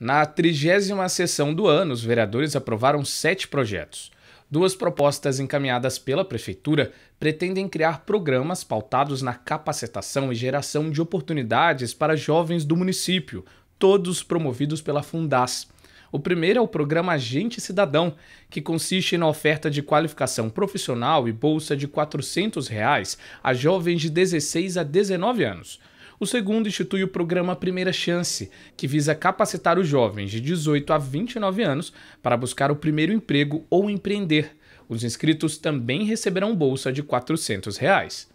Na trigésima sessão do ano, os vereadores aprovaram sete projetos. Duas propostas encaminhadas pela Prefeitura pretendem criar programas pautados na capacitação e geração de oportunidades para jovens do município, todos promovidos pela Fundas. O primeiro é o programa Agente Cidadão, que consiste na oferta de qualificação profissional e bolsa de R$ 400 reais a jovens de 16 a 19 anos. O segundo institui o programa Primeira Chance, que visa capacitar os jovens de 18 a 29 anos para buscar o primeiro emprego ou empreender. Os inscritos também receberão bolsa de R$ 400. Reais.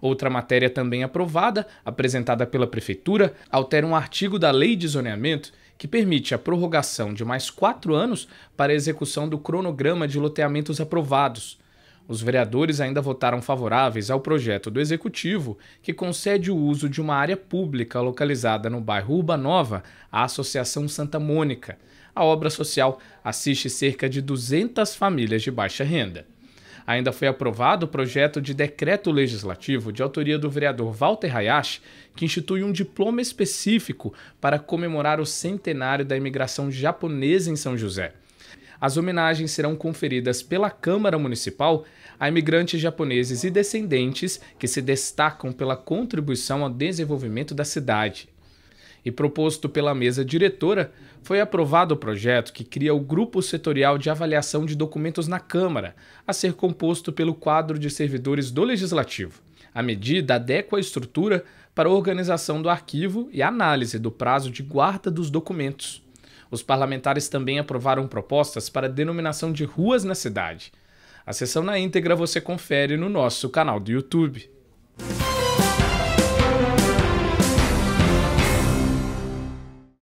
Outra matéria também aprovada, apresentada pela Prefeitura, altera um artigo da Lei de Zoneamento que permite a prorrogação de mais quatro anos para a execução do cronograma de loteamentos aprovados. Os vereadores ainda votaram favoráveis ao projeto do executivo que concede o uso de uma área pública localizada no bairro Urbanova à Associação Santa Mônica. A obra social assiste cerca de 200 famílias de baixa renda. Ainda foi aprovado o projeto de decreto legislativo de autoria do vereador Walter Hayashi, que institui um diploma específico para comemorar o centenário da imigração japonesa em São José. As homenagens serão conferidas pela Câmara Municipal a imigrantes japoneses e descendentes que se destacam pela contribuição ao desenvolvimento da cidade. E proposto pela mesa diretora, foi aprovado o projeto que cria o Grupo Setorial de Avaliação de Documentos na Câmara, a ser composto pelo quadro de servidores do Legislativo. A medida adequa a estrutura para a organização do arquivo e análise do prazo de guarda dos documentos. Os parlamentares também aprovaram propostas para denominação de ruas na cidade. A sessão na íntegra você confere no nosso canal do YouTube.